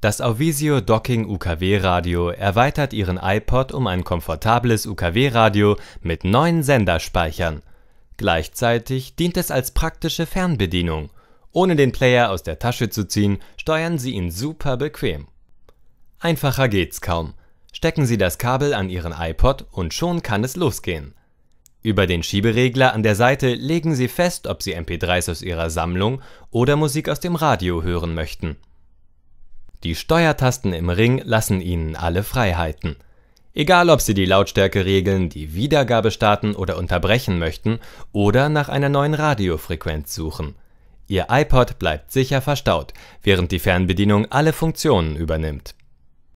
Das Auvisio Docking UKW-Radio erweitert Ihren iPod um ein komfortables UKW-Radio mit neuen Senderspeichern. Gleichzeitig dient es als praktische Fernbedienung. Ohne den Player aus der Tasche zu ziehen, steuern Sie ihn super bequem. Einfacher geht's kaum. Stecken Sie das Kabel an Ihren iPod und schon kann es losgehen. Über den Schieberegler an der Seite legen Sie fest, ob Sie MP3s aus Ihrer Sammlung oder Musik aus dem Radio hören möchten die Steuertasten im Ring lassen Ihnen alle Freiheiten. Egal, ob Sie die Lautstärke regeln, die Wiedergabe starten oder unterbrechen möchten oder nach einer neuen Radiofrequenz suchen. Ihr iPod bleibt sicher verstaut, während die Fernbedienung alle Funktionen übernimmt